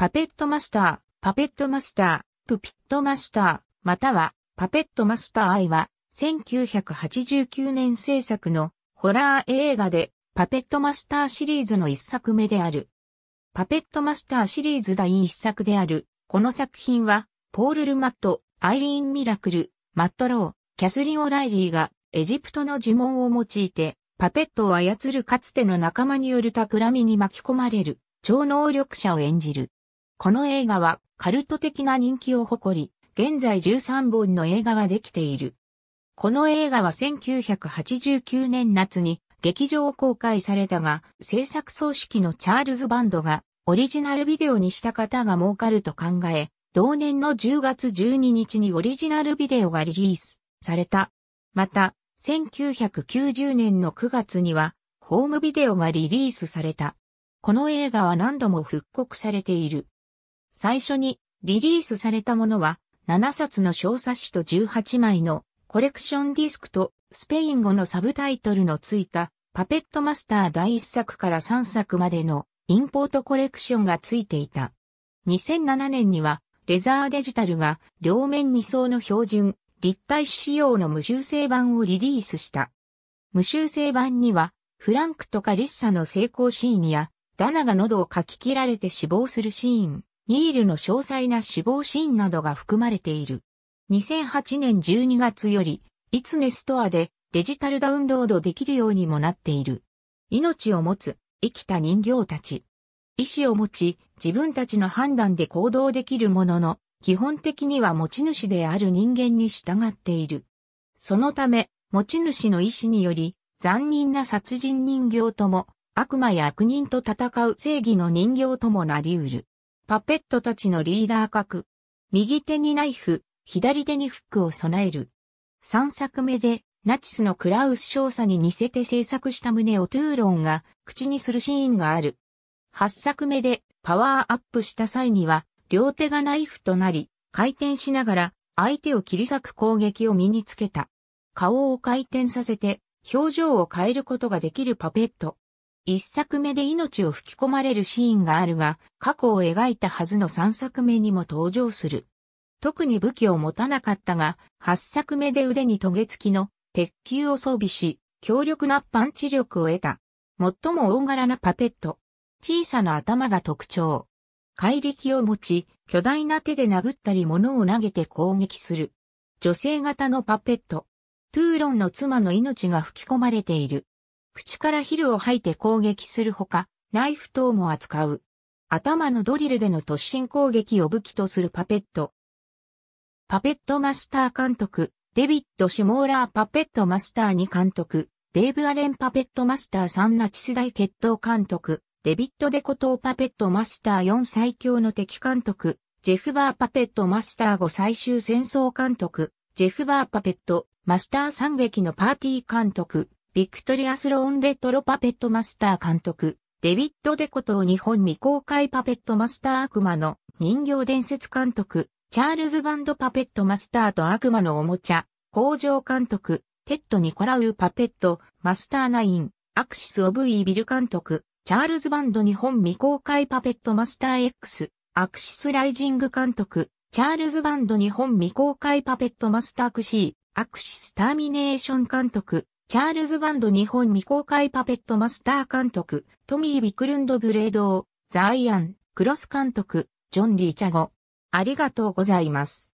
パペットマスター、パペットマスター、プピットマスター、またはパペットマスター愛は、1989年制作のホラー映画でパペットマスターシリーズの一作目である。パペットマスターシリーズ第一作である、この作品は、ポール・ルマット、アイリーン・ミラクル、マット・ロー、キャスリン・オライリーがエジプトの呪文を用いて、パペットを操るかつての仲間による企みに巻き込まれる超能力者を演じる。この映画はカルト的な人気を誇り、現在13本の映画ができている。この映画は1989年夏に劇場公開されたが、制作総指揮のチャールズ・バンドがオリジナルビデオにした方が儲かると考え、同年の10月12日にオリジナルビデオがリリースされた。また、1990年の9月には、ホームビデオがリリースされた。この映画は何度も復刻されている。最初にリリースされたものは7冊の小冊子と18枚のコレクションディスクとスペイン語のサブタイトルのついたパペットマスター第1作から3作までのインポートコレクションがついていた。2007年にはレザーデジタルが両面2層の標準立体仕様の無修正版をリリースした。無修正版にはフランクとカリッサの成功シーンやダナが喉をかき切られて死亡するシーン、ニールの詳細な死亡シーンなどが含まれている。2008年12月より、いつネストアでデジタルダウンロードできるようにもなっている。命を持つ、生きた人形たち。意志を持ち、自分たちの判断で行動できるものの、基本的には持ち主である人間に従っている。そのため、持ち主の意志により、残忍な殺人人形とも、悪魔や悪人と戦う正義の人形ともなり得る。パペットたちのリーダー格。右手にナイフ、左手にフックを備える。3作目で、ナチスのクラウス少佐に似せて制作した旨をトゥーロンが口にするシーンがある。8作目でパワーアップした際には、両手がナイフとなり、回転しながら相手を切り裂く攻撃を身につけた。顔を回転させて表情を変えることができるパペット。一作目で命を吹き込まれるシーンがあるが、過去を描いたはずの三作目にも登場する。特に武器を持たなかったが、八作目で腕にトゲ付きの鉄球を装備し、強力なパンチ力を得た。最も大柄なパペット。小さな頭が特徴。怪力を持ち、巨大な手で殴ったり物を投げて攻撃する。女性型のパペット。トゥーロンの妻の命が吹き込まれている。口からヒルを吐いて攻撃するほか、ナイフ等も扱う。頭のドリルでの突進攻撃を武器とするパペット。パペットマスター監督、デビッド・シモーラーパペットマスター2監督、デーブ・アレンパペットマスター3ナチス大決闘監督、デビッド・デコトーパペットマスター4最強の敵監督、ジェフバーパペットマスター5最終戦争監督、ジェフバーパペットマスター3劇のパーティー監督、ビクトリアスローンレトロパペットマスター監督、デビッド・デコと日本未公開パペットマスター悪魔の人形伝説監督、チャールズ・バンド・パペットマスターと悪魔のおもちゃ、工場監督、テッド・ニコラウ・パペット、マスターナイン、アクシス・オブ・イービル監督、チャールズ・バンド日本未公開パペットマスター X、アクシス・ライジング監督、チャールズ・バンド日本未公開パペットマスタークシー、アクシス・ターミネーション監督、チャールズバンド日本未公開パペットマスター監督、トミー・ビクルンド・ブレードー、ザ・イアン、クロス監督、ジョン・リーチャゴ。ありがとうございます。